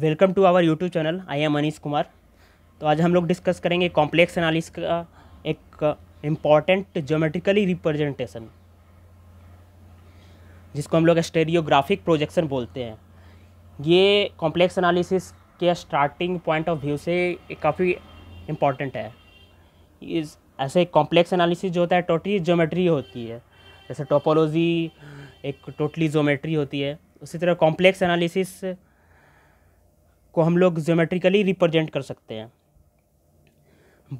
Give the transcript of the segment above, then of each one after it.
Welcome to our YouTube channel I am Manish Kumar तो आज हम लोग डिस्कस करेंगे कॉम्प्लेक्स एनालिस का एक इम्पॉर्टेंट ज्योमेट्रिकली रिप्रेजेंटेशन जिसको हम लोग स्टेरियोग्राफिक प्रोजेक्शन बोलते हैं ये कॉम्प्लेक्स एनालिसिस के स्टार्टिंग पॉइंट ऑफ व्यू से काफ़ी इम्पॉर्टेंट है इस ऐसे कॉम्प्लेक्स एनालिसिस जो होता है टोटली ज्योमेट्री होती है जैसे टोपोलॉजी एक टोटली ज्योमेट्री होती है उसी तरह कॉम्प्लेक्स एनालिसिस को हम लोग जोमेट्रिकली रिप्रेजेंट कर सकते हैं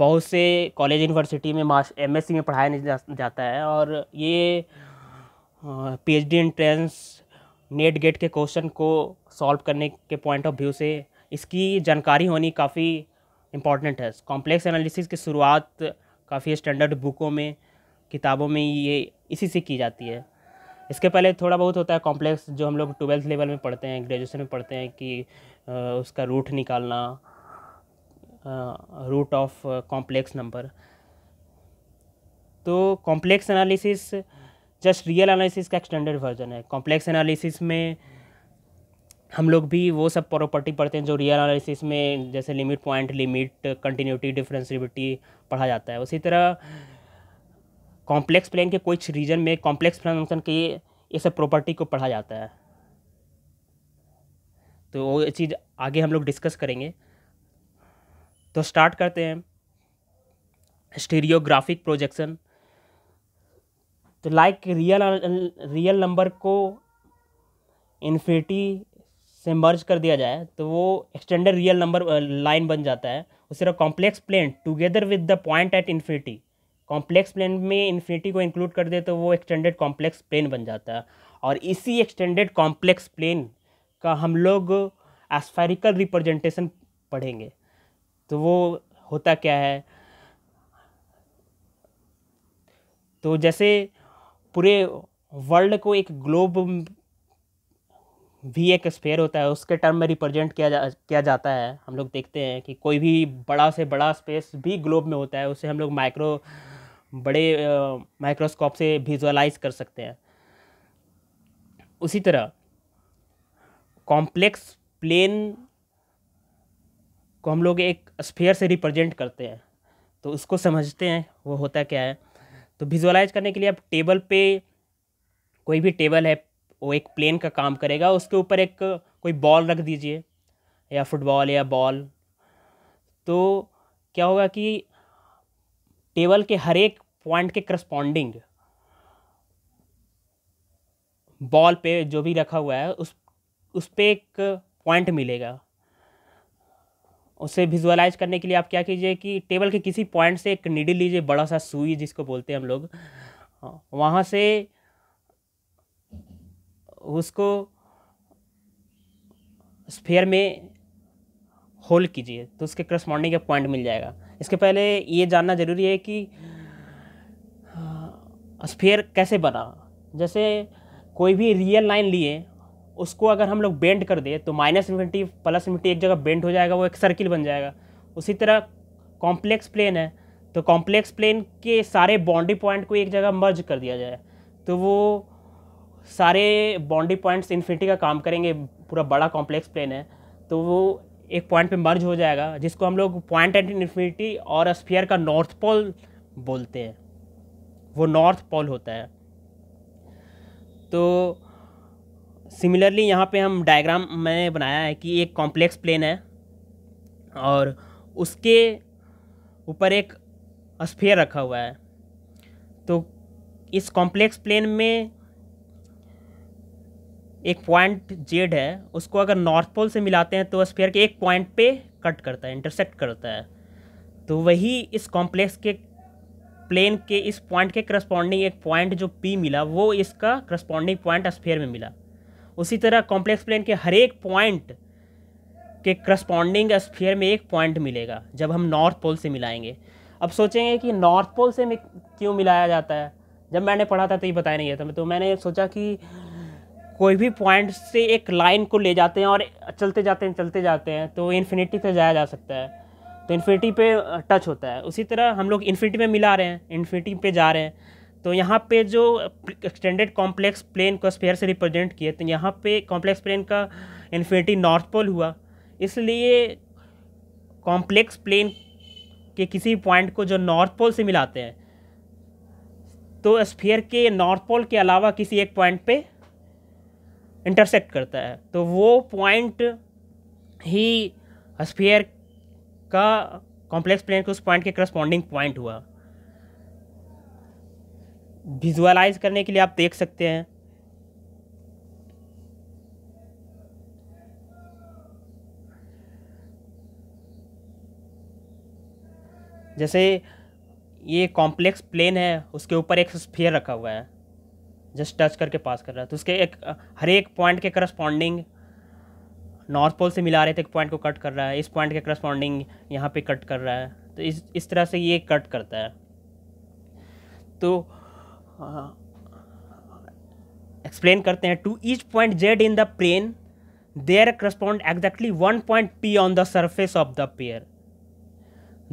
बहुत से कॉलेज यूनिवर्सिटी में मास एम में पढ़ाया नहीं जा, जाता है और ये P H D entrance NET GATE के क्वेश्चन को सॉल्व करने के पॉइंट ऑफ व्यू से इसकी जानकारी होनी काफ़ी इम्पॉर्टेंट है कॉम्प्लेक्स एनालिसिस की शुरुआत काफ़ी स्टैंडर्ड बुकों में किताबों में ये इसी से की जाती है इसके पहले थोड़ा बहुत होता है कॉम्प्लेक्स जो हम लोग ट्वेल्थ लेवल में पढ़ते हैं ग्रेजुएशन में पढ़ते हैं कि उसका रूट निकालना रूट ऑफ कॉम्प्लेक्स नंबर तो complex analysis just real analysis का एक्सटेंडेड वर्जन है कॉम्प्लेक्स एनालिसिस में हम लोग भी वो सब प्रॉपर्टी पढ़ते हैं जो रियल एनालिसिस में जैसे limit point limit continuity differentiability पढ़ा जाता है उसी तरह कॉम्प्लेक्स प्लेन के कुछ रीजन में कॉम्प्लेक्स फंक्शन की ये सब प्रॉपर्टी को पढ़ा जाता है तो वो चीज़ आगे हम लोग डिस्कस करेंगे तो स्टार्ट करते हैं स्टीरियोग्राफिक प्रोजेक्शन तो लाइक रियल रियल नंबर को इन्फिनिटी से मर्ज कर दिया जाए तो वो एक्सटेंडेड रियल नंबर लाइन बन जाता है उसे complex plane together with the point at infinity complex plane में इन्फिनिटी को इंक्लूड कर दे तो वो एक्सटेंडेड कॉम्प्लेक्स प्लेन बन जाता है और इसी एक्सटेंडेड कॉम्प्लेक्स प्लेन का हम लोग एस्फेरिकल रिप्रेजेंटेशन पढ़ेंगे तो वो होता क्या है तो जैसे पूरे वर्ल्ड को एक ग्लोब भी एक स्फेयर होता है उसके टर्म में रिप्रेजेंट किया जा किया जाता है हम लोग देखते हैं कि कोई भी बड़ा से बड़ा स्पेस भी ग्लोब में होता है उसे हम लोग माइक्रो बड़े माइक्रोस्कोप से विजुअलाइज कर सकते हैं उसी तरह कॉम्प्लेक्स प्लेन को हम लोग एक स्फेयर से रिप्रेजेंट करते हैं तो उसको समझते हैं वो होता क्या है तो विजुअलाइज करने के लिए आप टेबल पे कोई भी टेबल है वो एक प्लेन का काम करेगा उसके ऊपर एक कोई बॉल रख दीजिए या फुटबॉल या बॉल तो क्या होगा कि टेबल के हर एक पॉइंट के करस्पॉन्डिंग बॉल पे जो भी रखा हुआ है उस उस पर एक पॉइंट मिलेगा उसे विजुअलाइज करने के लिए आप क्या कीजिए कि टेबल के किसी पॉइंट से एक निडिल लीजिए बड़ा सा सुई जिसको बोलते हैं हम लोग हाँ, वहाँ से उसको स्फेयर में होल कीजिए तो उसके करस्पॉन्डिंग का पॉइंट मिल जाएगा इसके पहले ये जानना ज़रूरी है कि स्फेयर हाँ, कैसे बना जैसे कोई भी रियल लाइन लिए उसको अगर हम लोग बेंड कर दें तो माइनस इन्फिनिटी प्लस इन्फिनिटी एक जगह बेंड हो जाएगा वो एक सर्किल बन जाएगा उसी तरह कॉम्प्लेक्स प्लेन है तो कॉम्प्लेक्स प्लेन के सारे बाउंड्री पॉइंट को एक जगह मर्ज कर दिया जाए तो वो सारे बाउंड्री पॉइंट्स इन्फिनिटी का काम करेंगे पूरा बड़ा कॉम्प्लेक्स प्लेन है तो वो एक पॉइंट पे मर्ज हो जाएगा जिसको हम लोग पॉइंट एट इन्फिनिटी और स्फीयर का नॉर्थ पोल बोलते हैं वो नॉर्थ पोल होता है तो सिमिलरली यहाँ पे हम डायग्राम मैंने बनाया है कि एक कॉम्प्लेक्स प्लेन है और उसके ऊपर एक स्फेयर रखा हुआ है तो इस कॉम्प्लेक्स प्लेन में एक पॉइंट जेड है उसको अगर नॉर्थ पोल से मिलाते हैं तो स्फेयर के एक पॉइंट पे कट करता है इंटरसेक्ट करता है तो वही इस कॉम्प्लेक्स के प्लेन के इस पॉइंट के करस्पॉन्डिंग एक पॉइंट जो पी मिला वो इसका करस्पॉन्डिंग पॉइंट स्फेयर में मिला उसी तरह कॉम्प्लेक्स प्लेन के हर एक पॉइंट के करस्पॉन्डिंग स्फीयर में एक पॉइंट मिलेगा जब हम नॉर्थ पोल से मिलाएंगे अब सोचेंगे कि नॉर्थ पोल से क्यों मिलाया जाता है जब मैंने पढ़ा था तो ये बताया नहीं जाता तो मैंने सोचा कि कोई भी पॉइंट से एक लाइन को ले जाते हैं और चलते जाते हैं चलते जाते हैं तो इन्फिनिटी पे जाया जा सकता है तो इन्फिनिटी पे टच होता है उसी तरह हम लोग इन्फिनिटी में मिला रहे हैं इन्फिनिटी पे जा रहे हैं तो यहाँ पे जो एक्सटेंडेड कॉम्प्लेक्स प्लेन को स्पेयर से रिप्रेजेंट किए तो यहाँ पे कॉम्प्लेक्स प्लेन का इन्फिनिटी नॉर्थ पोल हुआ इसलिए कॉम्प्लेक्स प्लेन के किसी पॉइंट को जो नॉर्थ पोल से मिलाते हैं तो स्फीयर के नॉर्थ पोल के अलावा किसी एक पॉइंट पे इंटरसेक्ट करता है तो वो पॉइंट ही स्फीयर का कॉम्प्लेक्स प्लेन के उस पॉइंट के करस्पॉन्डिंग पॉइंट हुआ विजुअलाइज करने के लिए आप देख सकते हैं जैसे ये कॉम्प्लेक्स प्लेन है उसके ऊपर एक स्फीयर रखा हुआ है जस्ट टच करके पास कर रहा है तो उसके एक हर एक पॉइंट के करस्पॉन्डिंग नॉर्थ पोल से मिला रहे थे एक पॉइंट को कट कर रहा है इस पॉइंट के करस्पॉन्डिंग यहाँ पे कट कर रहा है तो इस इस तरह से ये कट करता है तो एक्सप्लेन करते हैं to each point Z in the plane there correspond exactly one point P on the surface of the sphere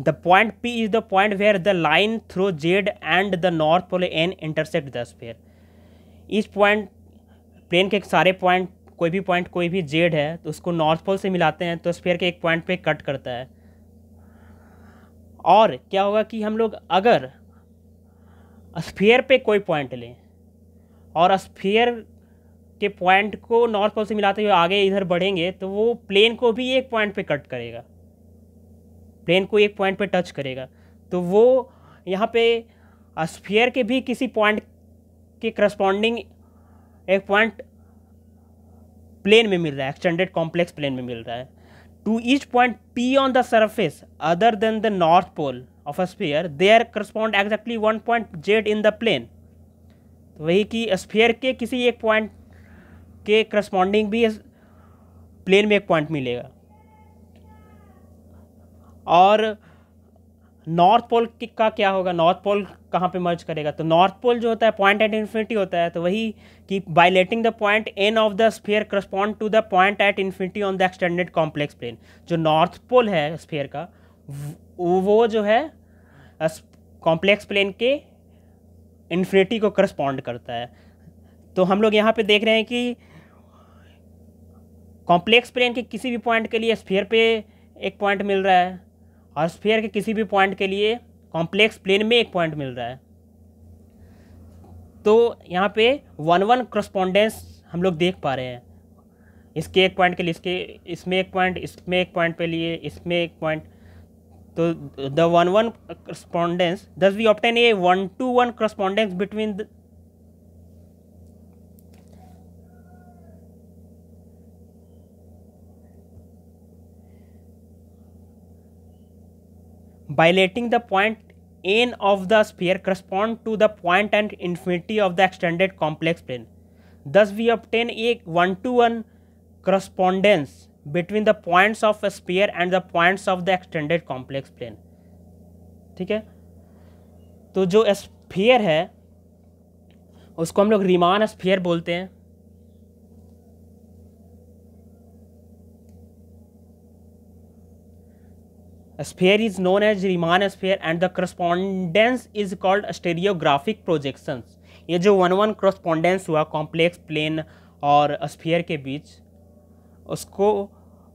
the point P is the point where the line through Z and the north pole N intercept the sphere इस point plane के सारे point कोई भी point कोई भी Z है तो उसको नॉर्थ पोल से मिलाते हैं तो स्पेयर के एक पॉइंट पे कट करता है और क्या होगा कि हम लोग अगर स्फीयर पे कोई पॉइंट लें और स्फीयर के पॉइंट को नॉर्थ पोल से मिलाते हुए आगे इधर बढ़ेंगे तो वो प्लेन को भी एक पॉइंट पे कट करेगा प्लेन को एक पॉइंट पे टच करेगा तो वो यहाँ पे स्फीयर के भी किसी पॉइंट के करस्पॉन्डिंग एक पॉइंट प्लेन में मिल रहा है एक्सटेंडेड कॉम्प्लेक्स प्लेन में मिल रहा है to each point P on the surface other than the north pole of a sphere there correspond exactly one point Z in the plane तो वही कि स्फीयर के किसी एक पॉइंट के करस्पॉन्डिंग भी प्लेन में एक पॉइंट मिलेगा और नॉर्थ पोल का क्या होगा नॉर्थ पोल कहाँ पे मर्ज करेगा तो नॉर्थ पोल जो होता है पॉइंट एट इन्फिनिटी होता है तो वही कि by letting the point N of the sphere correspond to the point at infinity on the extended complex plane जो नॉर्थ पोल है स्फेयर का वो जो है कॉम्प्लेक्स प्लेन के इन्फिनिटी को करस्पॉन्ड करता है तो हम लोग यहाँ पे देख रहे हैं कि कॉम्प्लेक्स प्लेन के किसी भी पॉइंट के लिए स्फीयर पे एक पॉइंट मिल रहा है और स्फीयर के किसी भी पॉइंट के लिए कॉम्प्लेक्स प्लेन में एक पॉइंट मिल रहा है तो यहाँ पे वन वन क्रस्पॉन्डेंस हम लोग देख पा रहे हैं इसके एक पॉइंट के लिए इसके इसमें एक पॉइंट इसमें एक पॉइंट पे लिए इसमें एक point So the one-one correspondence, thus we obtain a one-to-one correspondence between the violating the point n of the sphere correspond to the point and infinity of the extended complex plane. Thus we obtain a one-to-one -one correspondence between the points of sphere and the points of the extended complex plane ठीक है तो जो spear है उसको हम लोग Riemann sphere बोलते हैं sphere is known as Riemann sphere and the correspondence is called stereographic projection ये जो वन वन क्रस्पॉन्डेंस हुआ कॉम्प्लेक्स प्लेन और स्पीयर के बीच उसको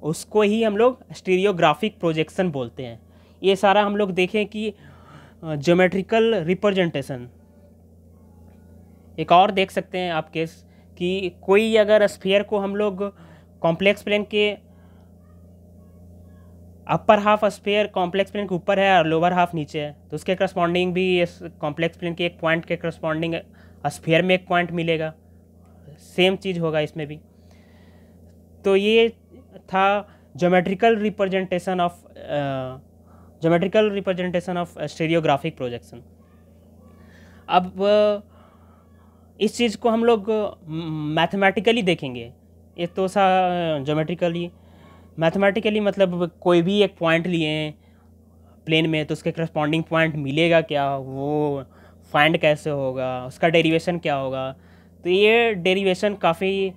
उसको ही हम लोग स्टीरियोग्राफिक प्रोजेक्शन बोलते हैं ये सारा हम लोग देखें कि जोमेट्रिकल रिप्रेजेंटेशन एक और देख सकते हैं आप केस कि कोई अगर स्फीयर को हम लोग कॉम्प्लेक्स प्लेन के upper half sphere complex plane के ऊपर है और लोअर हाफ नीचे है तो उसके करस्पॉन्डिंग भी इस कॉम्प्लेक्स प्लेन के एक पॉइंट के करस्पॉन्डिंग स्फीयर में एक पॉइंट मिलेगा सेम चीज़ होगा इसमें भी तो ये था geometrical representation of geometrical representation of stereographic projection अब uh, इस चीज़ को हम लोग मैथमेटिकली uh, देखेंगे ये तो सा जोमेट्रिकली uh, मैथमेटिकली मतलब कोई भी एक पॉइंट लिए प्लेन में तो उसके करस्पॉन्डिंग पॉइंट मिलेगा क्या वो फाइंड कैसे होगा उसका डेरिवेशन क्या होगा तो ये डेरिवेशन काफ़ी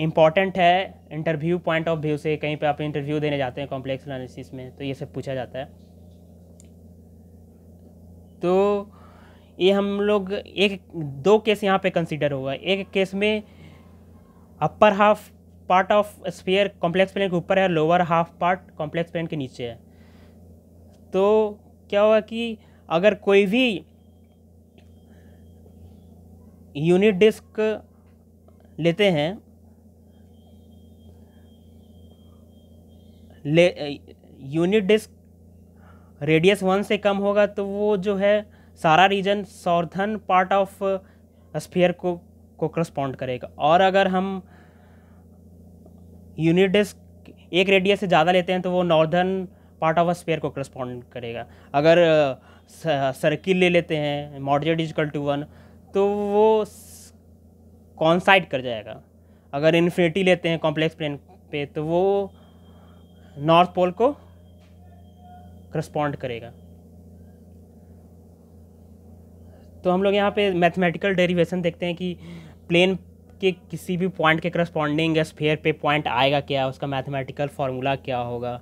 इम्पॉर्टेंट है इंटरव्यू पॉइंट ऑफ व्यू से कहीं पे आप इंटरव्यू देने जाते हैं कॉम्प्लेक्स एनालिसिस में तो ये सब पूछा जाता है तो ये हम लोग एक दो केस यहाँ पे कंसिडर होगा एक केस में upper half part of sphere complex plane के ऊपर है lower half part complex plane के नीचे है तो क्या होगा कि अगर कोई भी यूनिट डिस्क लेते हैं ले यूनिट डिस्क रेडियस वन से कम होगा तो वो जो है सारा region southern part of sphere को को करस्पॉन्ड करेगा और अगर हम यूनिट डिस्क एक रेडियस से ज़्यादा लेते हैं तो वो नॉर्दर्न पार्ट ऑफ स्पेयर को करस्पॉन्ड करेगा अगर सर्किल ले लेते हैं मॉडरेट इजकल टू वन तो वो कॉन्साइड कर जाएगा अगर इन्फिनिटी लेते हैं कॉम्प्लेक्स प्लेन पे तो वो नॉर्थ पोल को करस्पॉन्ड करेगा तो हम लोग यहाँ पे मैथमेटिकल डेरिवेशन देखते हैं कि प्लेन के किसी भी पॉइंट के करस्पॉन्डिंग स्फेयर पे पॉइंट आएगा क्या उसका मैथमेटिकल फार्मूला क्या होगा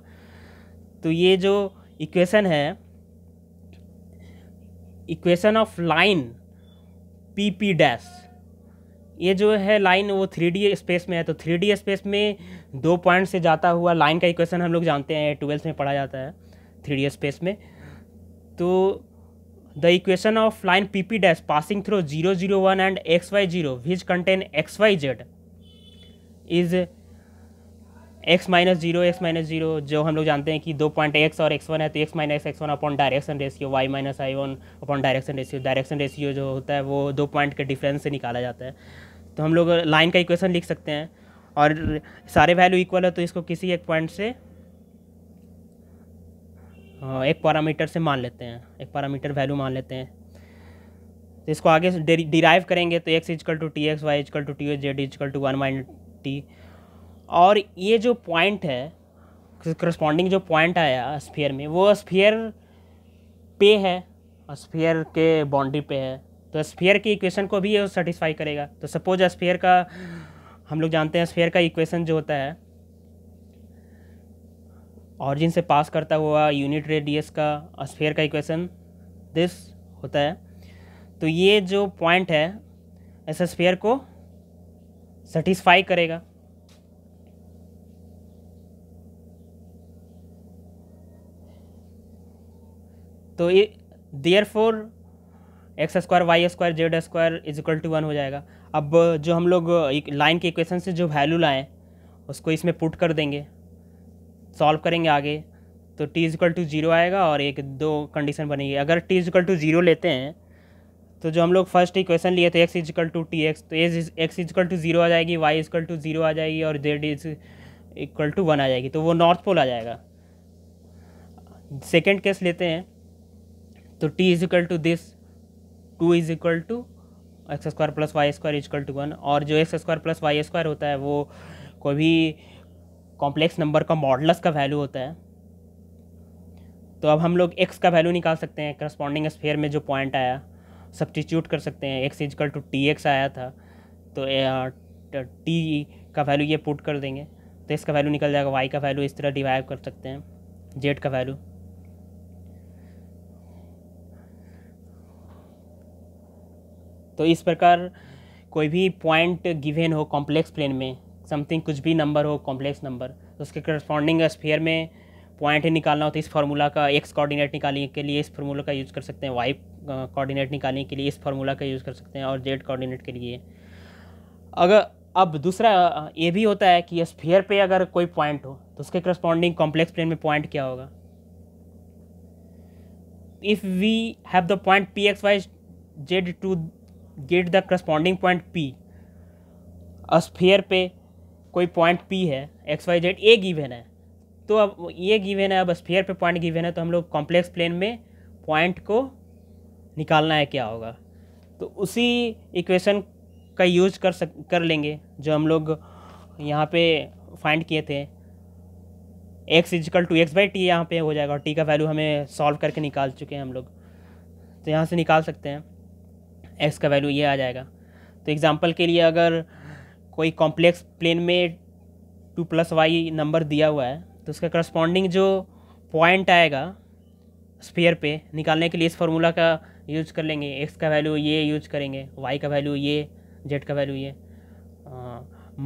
तो ये जो इक्वेशन है equation of line P P dash ये जो है लाइन वो थ्री स्पेस में है तो थ्री स्पेस में दो पॉइंट से जाता हुआ लाइन का इक्वेशन हम लोग जानते हैं ट्वेल्थ में पढ़ा जाता है थ्री स्पेस में तो the equation of line P P dash passing through zero zero one and X Y zero which contain X Y Z is X minus zero X minus zero जो हम लोग जानते हैं कि दो पॉइंट एक्स और एक्स वन है तो X minus X one upon direction ratio Y minus I one upon direction ratio direction ratio जो होता है वो दो पॉइंट के डिफरेंस से निकाला जाता है तो हम लोग लाइन का इक्वेशन लिख सकते हैं और सारे वैल्यू इक्वल है तो इसको किसी एक पॉइंट से हाँ, एक पैरामीटर से मान लेते हैं एक पैरामीटर वैल्यू मान लेते हैं तो इसको आगे डिराइव करेंगे तो X is equal to T X Y is equal to T Z is equal to one minus T और ये जो पॉइंट है करस्पॉन्डिंग जो पॉइंट आया स्फीयर में वो स्फीयर पे है स्फीयर के बाउंड्री पे है तो स्फेयर की इक्वेशन को भी ये सेटिस्फाई करेगा तो सपोज स्फेयर का हम लोग जानते हैं स्फेयर का इक्वेशन जो होता है ऑरिजिन से पास करता हुआ यूनिट रेडियस का स्फेयर का इक्वेशन दिस होता है तो ये जो पॉइंट है इस स्फेयर को सेटिस्फाई करेगा तो therefore X square Y square Z square is equal to one हो जाएगा अब जो हम लोग लाइन के इक्वेशन से जो वैल्यू लाएँ उसको इसमें पुट कर देंगे सॉल्व करेंगे आगे तो T is equal to zero आएगा और एक दो कंडीशन बनेगी अगर T is equal to zero लेते हैं तो जो हम लोग फर्स्ट इक्वेशन लिए थे X is equal to T X तो X is equal to zero आ जाएगी Y is equal to zero आ जाएगी और Z is equal to one आ जाएगी तो वो नॉर्थ पोल आ जाएगा सेकेंड केस लेते हैं तो T is equal to this to is equal to X square plus Y square is equal to one और जो X square plus Y square होता है वो कोई भी कॉम्प्लेक्स नंबर का मॉडलस का वैल्यू होता है तो अब हम लोग एक्स का वैल्यू निकाल सकते हैं करस्पॉन्डिंग स्फेयर में जो पॉइंट आया सब्सटीट्यूट कर सकते हैं X is equal to T X आया था तो टी का वैल्यू ये पुट कर देंगे तो इसका वैल्यू निकल जाएगा वाई का वैल्यू इस तरह डिवाइव कर सकते हैं जेड का वैल्यू तो इस प्रकार कोई भी पॉइंट गिवेन हो कॉम्प्लेक्स प्लेन में समथिंग कुछ भी नंबर हो कॉम्प्लेक्स नंबर तो उसके करस्पॉन्डिंग स्फेयर में पॉइंट निकालना हो तो इस फार्मूला का एक्स कोऑर्डिनेट निकालने के लिए इस फार्मूला का यूज़ कर सकते हैं वाई कोऑर्डिनेट निकालने के लिए इस फार्मूला का यूज़ कर सकते हैं और जेड कोऑर्डिनेट के लिए अगर अब दूसरा ये भी होता है कि स्फेयर पे अगर कोई पॉइंट हो तो उसके करस्पॉन्डिंग कॉम्प्लेक्स प्लेन में पॉइंट क्या होगा if we have the point P x Y Z to get the corresponding point P a sphere पे कोई पॉइंट पी है x Y Z a given है तो अब ये गिवेन है अब स्फेयर पे पॉइंट गिवेन है तो हम लोग कॉम्प्लेक्स प्लेन में पॉइंट को निकालना है क्या होगा तो उसी इक्वेशन का यूज कर सक कर लेंगे जो हम लोग यहाँ पे फाइंड किए थे X is equal to X by T यहाँ पर हो जाएगा और टी का वैल्यू हमें सॉल्व करके निकाल चुके हैं हम लोग तो यहाँ से निकाल सकते हैं एक्स का वैल्यू ये आ जाएगा तो एग्ज़ाम्पल के लिए अगर कोई कॉम्प्लेक्स प्लेन में टू प्लस वाई नंबर दिया हुआ है तो उसका करस्पॉन्डिंग जो पॉइंट आएगा स्पेयर पे निकालने के लिए इस फार्मूला का यूज कर लेंगे एक्स का वैल्यू ये यूज करेंगे वाई का वैल्यू ये जेड का वैल्यू ये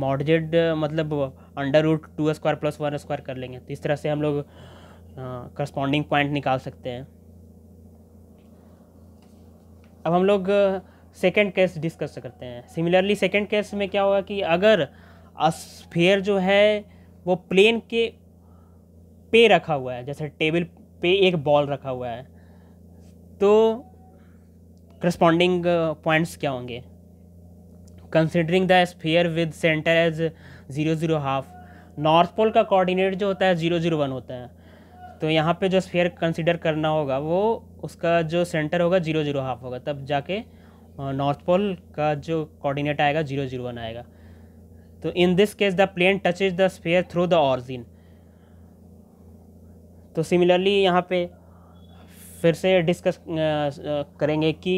मॉड जेड मतलब under root two square plus one square कर लेंगे तो इस तरह से हम लोग करस्पॉन्डिंग पॉइंट निकाल सकते हैं अब हम लोग सेकेंड केस डिस्कस करते हैं सिमिलरली सेकेंड केस में क्या होगा कि अगर स्फेयर जो है वो प्लेन के पे रखा हुआ है जैसे टेबल पे एक बॉल रखा हुआ है तो करस्पॉन्डिंग पॉइंट्स क्या होंगे considering the sphere with centre as zero zero half north pole का कोऑर्डिनेट जो होता है ज़ीरो ज़ीरो वन होता है तो यहाँ पे जो स्फेयर कंसिडर करना होगा वो उसका जो सेंटर होगा जीरो जीरो हाफ होगा तब जाके नॉर्थ पोल का जो कोऑर्डिनेट आएगा जीरो जीरो वन आएगा तो in this case the plane touches the sphere through the origin तो सिमिलरली यहाँ पे फिर से डिस्कस करेंगे कि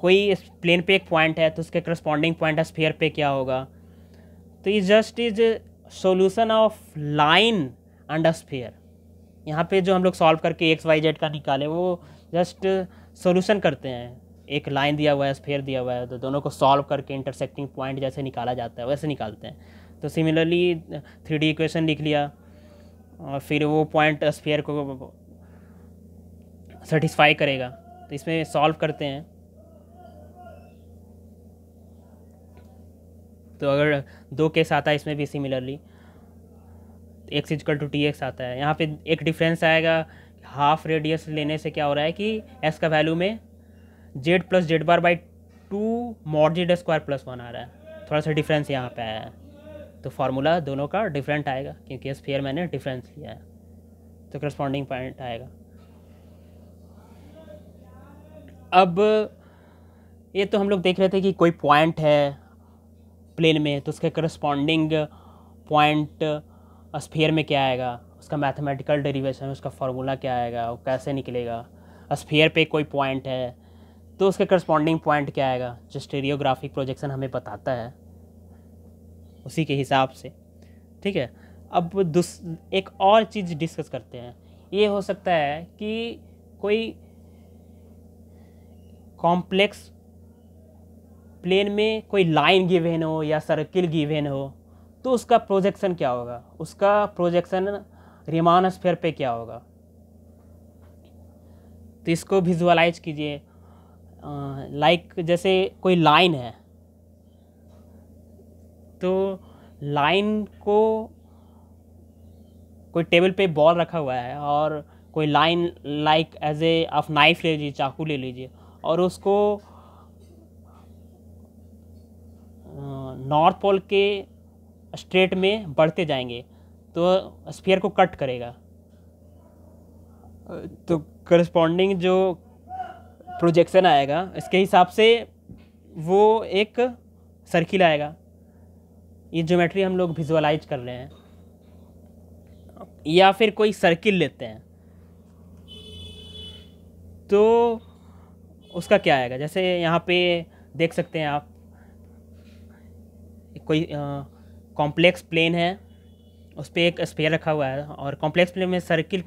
कोई प्लेन पे एक पॉइंट है तो उसके करस्पॉन्डिंग पॉइंट स्फेयर पे क्या होगा तो ये just is solution of line under sphere यहाँ पे जो हम लोग सॉल्व करके एक्स वाई जेड का निकाले वो जस्ट सोल्यूशन करते हैं एक लाइन दिया हुआ है स्फेयर दिया हुआ है तो दोनों को सॉल्व करके इंटरसेक्टिंग पॉइंट जैसे निकाला जाता है वैसे निकालते हैं तो सिमिलरली थ्री डी इक्वेशन लिख लिया और फिर वो पॉइंट स्फेयर को सेटिस्फाई करेगा तो इसमें सॉल्व करते हैं तो अगर दो केस आता है इसमें भी similarly X is equal to T X आता है यहाँ पे एक डिफरेंस आएगा हाफ रेडियस लेने से क्या हो रहा है कि एस का वैल्यू में Z plus Z bar by two mod Z square plus one आ रहा है थोड़ा सा डिफरेंस यहाँ पे आया है तो फार्मूला दोनों का डिफरेंट आएगा क्योंकि फेयर मैंने डिफरेंस लिया है तो करस्पॉन्डिंग पॉइंट आएगा अब ये तो हम लोग देख रहे थे कि कोई पॉइंट है प्लेन में तो उसके करस्पॉन्डिंग पॉइंट स्फेयर में क्या आएगा उसका मैथमेटिकल डेरिवेशन उसका फार्मूला क्या आएगा वो कैसे निकलेगा स्फेयर पे कोई पॉइंट है तो उसका करस्पॉन्डिंग पॉइंट क्या आएगा जो स्टेरियोग्राफिक प्रोजेक्शन हमें बताता है उसी के हिसाब से ठीक है अब दूस एक और चीज़ डिस्कस करते हैं ये हो सकता है कि कोई कॉम्प्लेक्स प्लेन में कोई लाइन गिवेन हो या सर्किल गिवेन हो तो उसका प्रोजेक्शन क्या होगा उसका प्रोजेक्शन रिमान स्फेयर पे क्या होगा तो इसको विजुअलाइज कीजिए लाइक जैसे कोई लाइन है तो लाइन को कोई टेबल पे बॉल रखा हुआ है और कोई लाइन लाइक एज ए आप नाइफ ले लीजिए चाकू ले लीजिए और उसको नॉर्थ पोल के स्ट्रेट में बढ़ते जाएंगे तो स्फीयर को कट करेगा तो करस्पॉन्डिंग जो प्रोजेक्शन आएगा इसके हिसाब से वो एक सर्किल आएगा ये ज्योमेट्री हम लोग विजुअलाइज कर रहे हैं या फिर कोई सर्किल लेते हैं तो उसका क्या आएगा जैसे यहाँ पे देख सकते हैं आप कोई आ, कॉम्प्लेक्स प्लेन है उस पर एक स्पेयर रखा हुआ है और कॉम्प्लेक्स प्लेन में सर्किल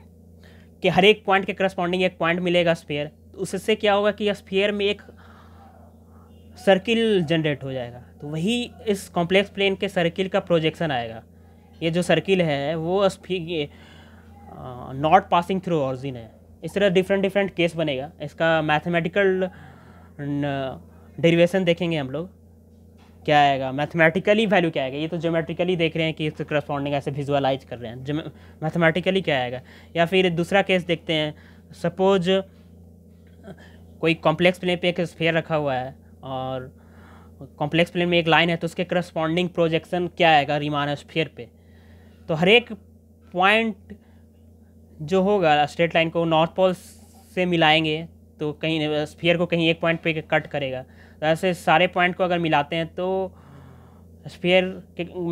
के हर एक पॉइंट के करस्पॉन्डिंग एक पॉइंट मिलेगा स्पेयर तो उससे क्या होगा कि स्पेयर में एक सर्किल जनरेट हो जाएगा तो वही इस कॉम्प्लेक्स प्लेन के सर्किल का प्रोजेक्शन आएगा ये जो सर्किल है वो नॉट पासिंग थ्रू ऑरिजिन है इस तरह डिफरेंट डिफरेंट केस बनेगा इसका मैथमेटिकल डेरिवेशन देखेंगे हम लोग क्या आएगा मैथमेटिकली वैल्यू क्या आएगा ये तो जोमेट्रिकली देख रहे हैं कि इसके करस्पॉन्डिंग ऐसे विजुअलाइज कर रहे हैं मैथमेटिकली क्या आएगा या फिर दूसरा केस देखते हैं सपोज कोई कॉम्प्लेक्स प्लेन पे एक स्फेयर रखा हुआ है और कॉम्प्लेक्स प्लेन में एक लाइन है तो उसके करस्पॉन्डिंग प्रोजेक्शन क्या आएगा रिमान स्फेयर पे तो हर एक पॉइंट जो होगा स्ट्रेट लाइन को नॉर्थ पोल से मिलाएंगे तो कहीं स्फीयर को कहीं एक पॉइंट पे कट करेगा तो ऐसे सारे पॉइंट को अगर मिलाते हैं तो के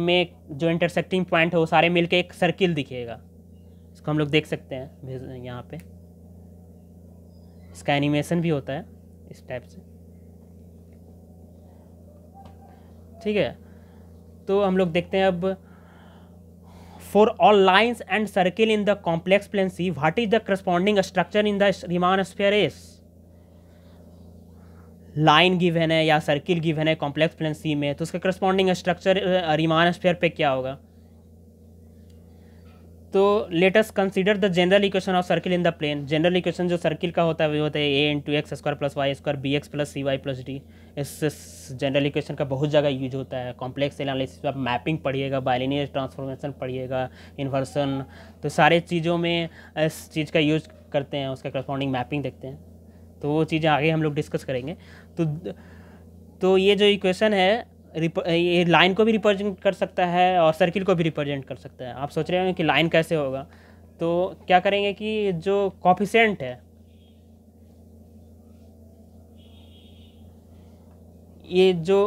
में जो इंटरसेक्टिंग पॉइंट है वो सारे मिल के एक सर्किल दिखेगा इसको हम लोग देख सकते हैं यहाँ पे इसका एनिमेशन भी होता है इस टाइप से ठीक है तो हम लोग देखते हैं अब for all lines and circle in the complex plane C what is the corresponding structure in the Riemann sphere is? Line given है या सर्किल गिवन है कॉम्प्लेक्स प्लेन सी में तो उसका करस्पॉन्डिंग स्ट्रक्चर रिमान स्पेयर पे क्या होगा तो let us consider the general equation of circle in the plane general equation जो सर्किल का होता है वो होता है A into X square plus Y square B x plus C Y plus D इस जनरल इक्वेशन का बहुत ज़्यादा यूज होता है कॉम्प्लेक्स एनालिसिस आप मैपिंग पढ़िएगा बाइलिनियर ट्रांसफॉर्मेशन पढ़िएगा इन्वर्सन तो सारे चीज़ों में इस चीज़ का यूज करते हैं उसका करस्पॉन्डिंग मैपिंग देखते हैं तो वो चीज़ें आगे हम लोग डिस्कस करेंगे तो तो ये जो इक्वेशन है ये लाइन को भी रिप्रेजेंट कर सकता है और सर्किल को भी रिप्रेजेंट कर सकता है आप सोच रहे होंगे कि लाइन कैसे होगा तो क्या करेंगे कि जो कॉफिशेंट है ये जो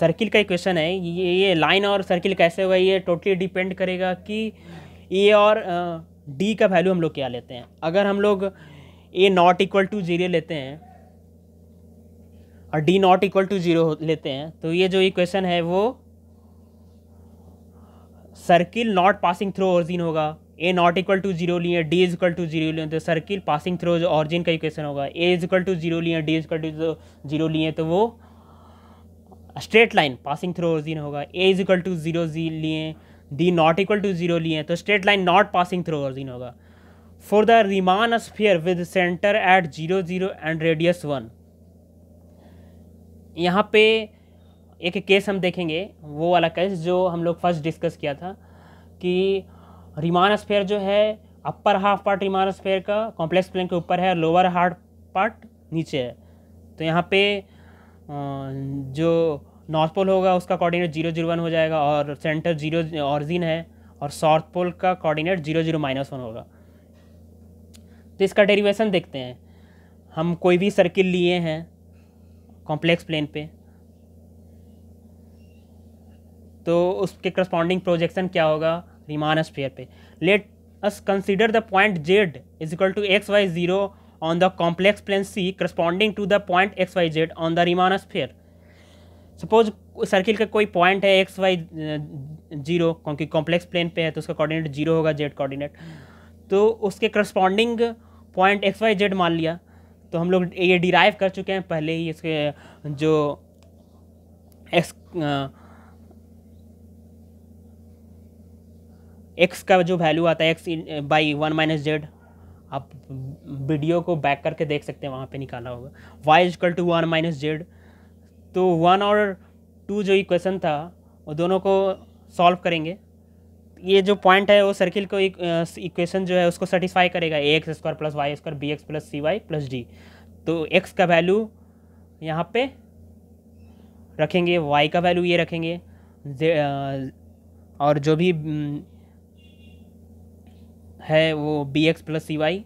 सर्किल का इक्वेशन है ये ये लाइन और सर्किल कैसे होगा ये टोटली डिपेंड करेगा कि ए और डी का वैल्यू हम लोग क्या लेते हैं अगर हम लोग a not equal to zero लेते हैं और d not equal to zero लेते हैं तो ये जो इक्वेशन है वो circle not passing through origin होगा a not equal to zero लिए d is equal to zero लिए तो सर्किल पासिंग थ्रू जो ऑरिजिन का इक्वेशन होगा a is equal to zero लिए d is equal to zero लिए तो वो straight line passing through origin होगा a is equal to zero जी लिए d not equal to zero लिए हैं तो straight line not passing through origin होगा for the Riemann sphere with centre at zero zero and radius one यहाँ पे एक केस हम देखेंगे वो वाला केस जो हम लोग फर्स्ट डिस्कस किया था कि रिमान स्फेयर जो है upper half part Riemann sphere का कॉम्प्लेक्स प्लेन के ऊपर है लोअर हाफ पार्ट नीचे है तो यहाँ पे जो नॉर्थ पोल होगा उसका कोऑर्डिनेट जीरो जीरो वन हो जाएगा और सेंटर जीरो ऑरिजिन है और साउथ पोल का coordinate zero zero minus one होगा तो इसका डेरिवेशन देखते हैं हम कोई भी सर्किल लिए हैं कॉम्प्लेक्स प्लेन पे तो उसके करस्पॉन्डिंग प्रोजेक्शन क्या होगा रिमान स्पेयर पे let us consider the point z is equal to x Y zero on the complex plane c corresponding to the point x Y z on the Riemann sphere suppose circle का कोई point है x Y zero क्योंकि complex plane पे है तो उसका coordinate zero होगा z coordinate तो उसके corresponding point x Y z मान लिया तो हम लोग ये डिराइव कर चुके हैं पहले ही इसके जो एक्स एक्स का जो वैल्यू आता है x by one minus z आप वीडियो को बैक करके देख सकते हैं वहाँ पे निकाला होगा y is equal to one minus z तो वन और टू जो इक्वेशन था वो दोनों को सॉल्व करेंगे ये जो पॉइंट है वो सर्किल को इक्वेशन जो है उसको सेटिस्फाई करेगा a x square plus Y square B x plus C Y plus d तो एक्स का वैल्यू यहाँ पे रखेंगे वाई का वैल्यू ये रखेंगे और जो भी है वो बी एक्स प्लस सी वाई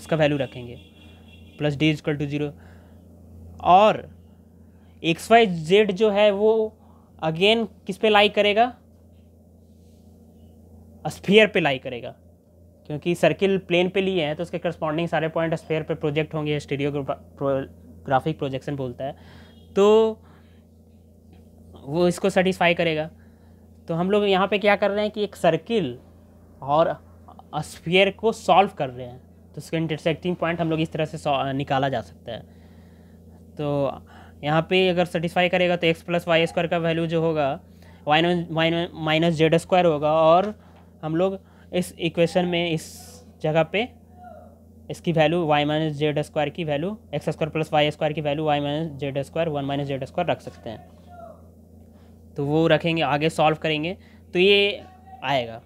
उसका वैल्यू रखेंगे plus d is equal to zero और एक्स वाई जेड जो है वो अगेन किस पे लाई करेगा स्फीयर पे लाई करेगा क्योंकि सर्किल प्लेन पे लिए हैं तो उसके करस्पॉन्डिंग सारे पॉइंट स्फीयर पे प्रोजेक्ट होंगे स्टीडियो ग्राफिक प्रोजेक्शन बोलता है तो वो इसको सेटिस्फाई करेगा तो हम लोग यहाँ पे क्या कर रहे हैं कि एक सर्किल और स्फीयर को सॉल्व कर रहे हैं तो उसका इंटरसेक्टिंग पॉइंट हम लोग इस तरह से निकाला जा सकता है तो यहाँ पे अगर सेटिस्फाई करेगा तो एक्स प्लस वाई स्क्वायर का वैल्यू जो होगा वाइन माइनस जेड स्क्वायर होगा और हम लोग इस इक्वेशन में इस जगह पे इसकी value y minus z square की value x square plus Y square की value y minus z square one minus z square रख सकते हैं तो वो रखेंगे आगे सॉल्व करेंगे तो ये आएगा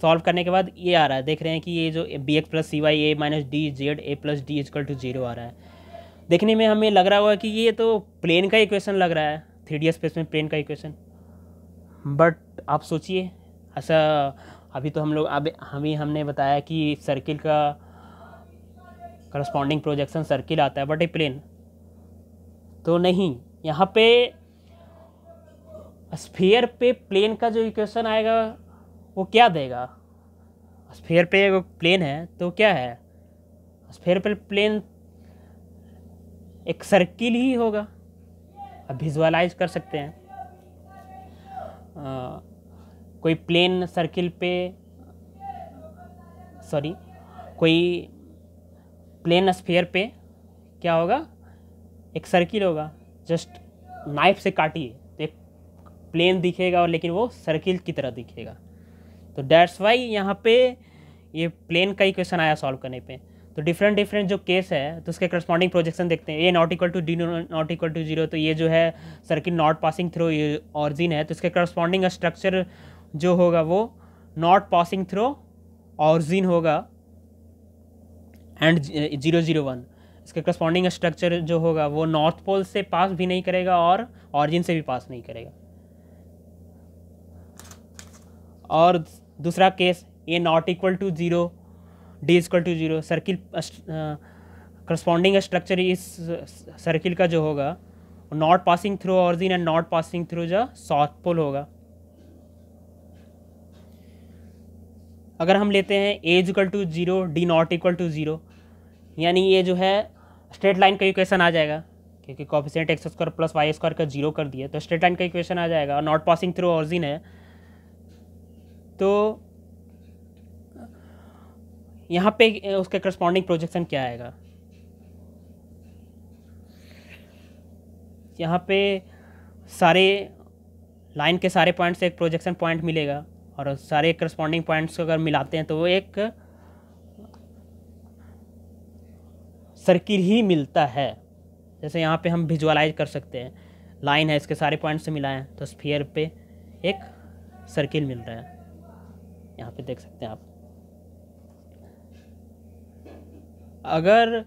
सॉल्व करने के बाद ये आ रहा है देख रहे हैं कि ये जो b x plus C y a minus d z a plus d is equal to zero आ रहा है देखने में हमें लग रहा होगा कि ये तो प्लेन का इक्वेशन लग रहा है थ्री डी स्पेस में प्लेन का इक्वेशन बट आप सोचिए ऐसा अभी तो हम लोग अब अभी हमने बताया कि सर्किल का करस्पॉन्डिंग प्रोजेक्शन सर्किल आता है बट ए प्लेन तो नहीं यहाँ पे स्फीयर पे प्लेन का जो इक्वेशन आएगा वो क्या देगा स्फीयर पे प्लेन है तो क्या है स्फीयर पे प्लेन एक सर्किल ही होगा अब विजुअलाइज कर सकते हैं आ, कोई प्लेन सर्किल पे सॉरी कोई प्लेन स्फेयर पे क्या होगा एक सर्किल होगा जस्ट नाइफ से काटिए तो एक प्लेन दिखेगा और लेकिन वो सर्किल की तरह दिखेगा तो डैट्स वाई यहाँ पे ये प्लेन का ही क्वेश्चन आया सॉल्व करने पे तो डिफरेंट डिफरेंट जो केस है तो उसके करस्पॉन्डिंग प्रोजेक्शन देखते हैं a not equal to d not equal to zero तो ये जो है circuit not passing through origin है तो उसके करस्पॉन्डिंग स्ट्रक्चर जो होगा वो नॉट पासिंग थ्रो ऑरिजिन होगा एंड जीरो जीरो वन इसके करस्पॉन्डिंग स्ट्रक्चर जो होगा वो नॉर्थ पोल से पास भी नहीं करेगा और ऑरिजिन से भी पास नहीं करेगा और दूसरा case a not equal to zero d is equal to zero circle corresponding structure इस सर्किल का जो होगा not passing through origin and not passing through जो साउथ पोल होगा अगर हम लेते हैं a is equal to zero d not equal to zero यानी ये जो है स्ट्रेट लाइन का इक्वेशन आ जाएगा क्योंकि coefficient x square plus Y square का जीरो कर दिया तो स्ट्रेट लाइन का इक्वेशन आ जाएगा और नॉट पासिंग थ्रू ऑरिजिन है तो यहाँ पे उसका करस्पॉन्डिंग प्रोजेक्शन क्या आएगा यहाँ पे सारे लाइन के सारे पॉइंट्स से एक प्रोजेक्शन पॉइंट मिलेगा और सारे करस्पॉन्डिंग पॉइंट्स को अगर मिलाते हैं तो वो एक सर्किल ही मिलता है जैसे यहाँ पे हम विजुअलाइज कर सकते हैं लाइन है इसके सारे पॉइंट्स से हैं तो स्फीयर पे एक सर्किल मिल रहा है यहाँ पे देख सकते हैं आप अगर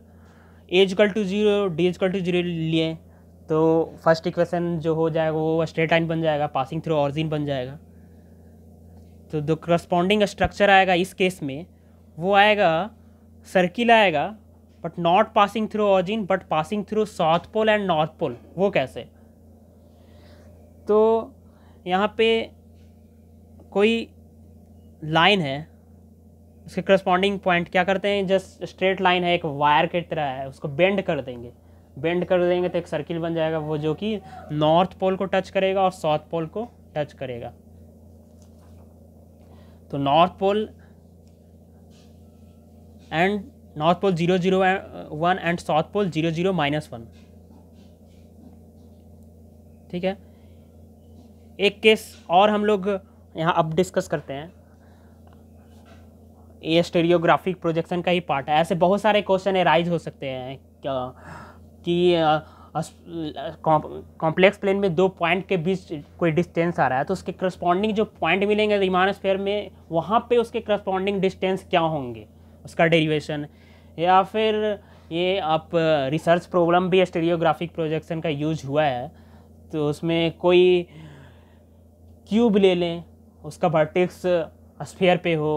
is equal to zero d is equal to zero लिए तो फर्स्ट इक्वेशन जो हो जाएगा वो स्ट्रेट लाइन बन जाएगा पासिंग थ्रू ऑरिजिन बन जाएगा तो जो करस्पॉन्डिंग स्ट्रक्चर आएगा इस केस में वो आएगा सर्किल आएगा but not passing through origin but passing through south pole and north pole वो कैसे तो यहाँ पे कोई लाइन है उसके करस्पॉन्डिंग पॉइंट क्या करते हैं जस्ट स्ट्रेट लाइन है एक वायर की तरह है उसको बेंड कर देंगे बेंड कर देंगे तो एक सर्किल बन जाएगा वो जो कि नॉर्थ पोल को टच करेगा और साउथ पोल को टच करेगा तो north pole and north pole zero zero one and south pole zero zero minus one ठीक है एक केस और हम लोग यहाँ अब डिस्कस करते हैं ये स्टेरियोग्राफिक प्रोजेक्शन का ही पार्ट है ऐसे बहुत सारे क्वेश्चन एराइज हो सकते हैं कि कॉम्प्लेक्स प्लेन में दो पॉइंट के बीच कोई डिस्टेंस आ रहा है तो उसके करस्पॉन्डिंग जो पॉइंट मिलेंगे रिमान स्पेयर में वहाँ पे उसके करस्पॉन्डिंग डिस्टेंस क्या होंगे उसका डेरिवेशन या फिर ये आप रिसर्च प्रॉब्लम भी स्टेरियोग्राफिक प्रोजेक्शन का यूज हुआ है तो उसमें कोई क्यूब ले लें उसका वर्टिक्स स्फेयर पे हो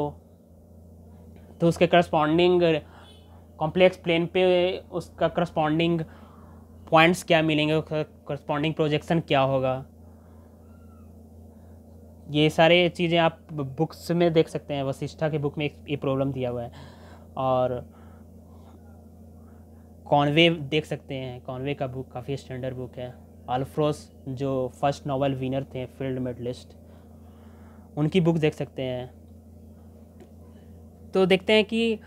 तो उसके करस्पॉन्डिंग कॉम्प्लेक्स प्लेन पे उसका करस्पॉन्डिंग पॉइंट्स क्या मिलेंगे उसका करस्पॉन्डिंग प्रोजेक्शन क्या होगा ये सारे चीज़ें आप बुक्स में देख सकते हैं वशिष्ठा के बुक में ये प्रॉब्लम दिया हुआ है और कॉनवे देख सकते हैं कॉनवे का बुक काफ़ी स्टैंडर्ड बुक है अल्फ्रोस जो फर्स्ट नावल विनर थे फील्ड मेडलिस्ट उनकी बुक देख सकते हैं तो देखते हैं कि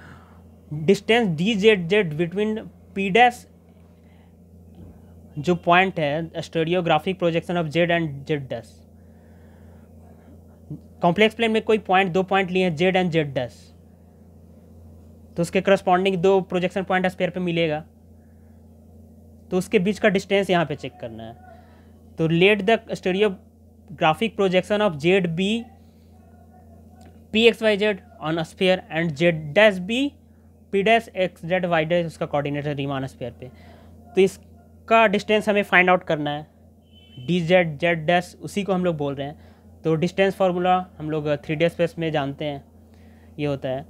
distance d z z between p dash जो पॉइंट है stereographic projection of z and z dash complex plane में कोई पॉइंट दो पॉइंट लिए हैं जेड एंड जेड डैस तो उसके करस्पॉन्डिंग दो प्रोजेक्शन पॉइंट स्पेयर पे मिलेगा तो उसके बीच का डिस्टेंस यहाँ पे चेक करना है तो let the stereographic projection of z be p x Y z on a sphere and z dash be p dash x z y dash उसका कोऑर्डिनेट है रीमान स्पेयर पे तो इसका डिस्टेंस हमें फाइंड आउट करना है डी जेड जेड डैश उसी को हम लोग बोल रहे हैं तो डिस्टेंस फार्मूला हम लोग थ्री डी स्पेस में जानते हैं ये होता है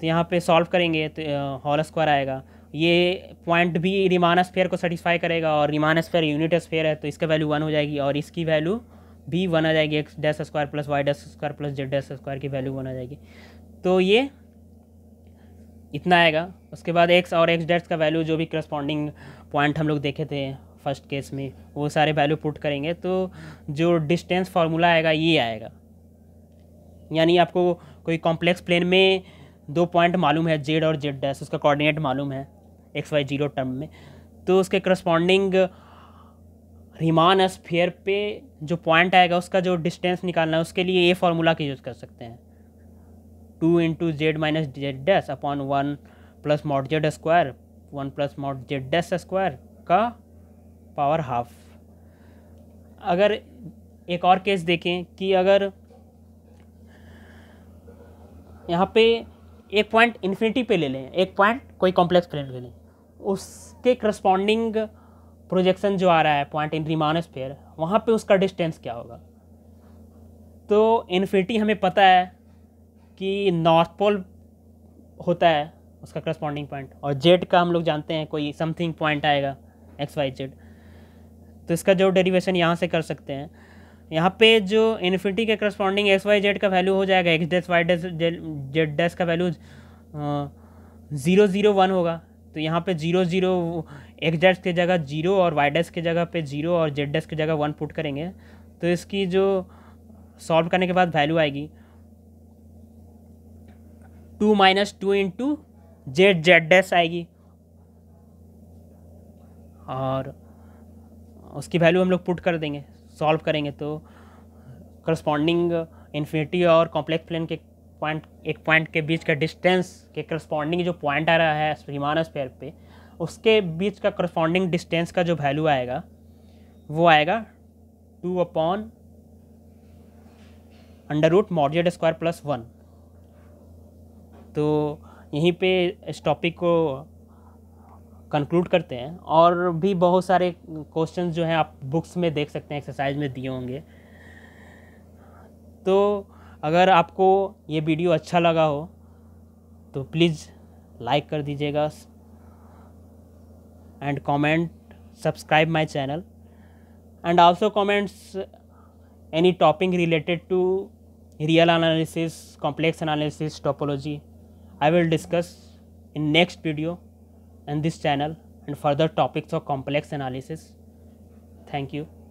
तो यहाँ पे सॉल्व करेंगे तो हॉल uh, स्क्वायर आएगा ये पॉइंट भी रिमान स्फेयर को सेटिस्फाई करेगा और रिमान स्फेयर यूनिट स्फेयर है तो इसका वैल्यू वन हो जाएगी और इसकी वैल्यू भी वन आ जाएगी x dash square plus y dash square plus z dash square की वैल्यू वन आ जाएगी तो ये इतना आएगा उसके बाद एक्स और एक्स डैश का वैल्यू जो भी करस्पॉन्डिंग पॉइंट हम लोग देखे थे फर्स्ट केस में वो सारे वैल्यू पुट करेंगे तो जो डिस्टेंस फार्मूला आएगा ये आएगा यानी आपको कोई कॉम्प्लेक्स प्लेन में दो पॉइंट मालूम है जेड और जेड डैश उसका कोऑर्डिनेट मालूम है एक्स वाई जीरो टर्म में तो उसके करस्पॉन्डिंग रिमान स्फेयर पे जो पॉइंट आएगा उसका जो डिस्टेंस निकालना है उसके लिए ये फार्मूला का यूज़ कर सकते हैं two into z minus z dash upon one plus mod z square one plus mod z dash square का पावर हाफ अगर एक और केस देखें कि अगर यहाँ पे एक पॉइंट इन्फिनिटी पे ले लें एक पॉइंट कोई कॉम्प्लेक्स प्लेन ले लें उसके करस्पॉन्डिंग प्रोजेक्शन जो आ रहा है पॉइंट इन रिमानस फेयर वहाँ पे उसका डिस्टेंस क्या होगा तो इन्फिनिटी हमें पता है कि नॉर्थ पोल होता है उसका करस्पॉन्डिंग पॉइंट और जेड का हम लोग जानते हैं कोई समथिंग पॉइंट आएगा एक्स वाई जेड तो इसका जो डेरिवेशन यहाँ से कर सकते हैं यहाँ पे जो इन्फिनिटी के करस्पॉन्डिंग एक्स वाई जेड का वैल्यू हो जाएगा x dash y dash z dash का वैल्यू ज़ीरो ज़ीरो वन होगा तो यहाँ पे जीरो जीरो एक्स की जगह जीरो और वाई डैश के जगह पे जीरो और जेड डैश की जगह वन पुट करेंगे तो इसकी जो सॉल्व करने के बाद वैल्यू आएगी two minus two into z z dash आएगी और उसकी वैल्यू हम लोग पुट कर देंगे सॉल्व करेंगे तो करस्पॉन्डिंग इन्फिनिटी और कॉम्प्लेक्स प्लेन के पॉइंट एक पॉइंट के बीच का डिस्टेंस के करस्पॉन्डिंग जो पॉइंट आ रहा है ह्यूमानस पेयर पे उसके बीच का करस्पॉन्डिंग डिस्टेंस का जो वैल्यू आएगा वो आएगा two upon under root mod z square plus one तो यहीं पे इस टॉपिक को कंक्लूड करते हैं और भी बहुत सारे क्वेश्चन जो हैं आप बुक्स में देख सकते हैं एक्सरसाइज में दिए होंगे तो अगर आपको ये वीडियो अच्छा लगा हो तो प्लीज़ लाइक कर दीजिएगा and comment subscribe my channel and also comments any topic related to real analysis complex analysis topology I will discuss in next video in this channel and further topics of complex analysis thank you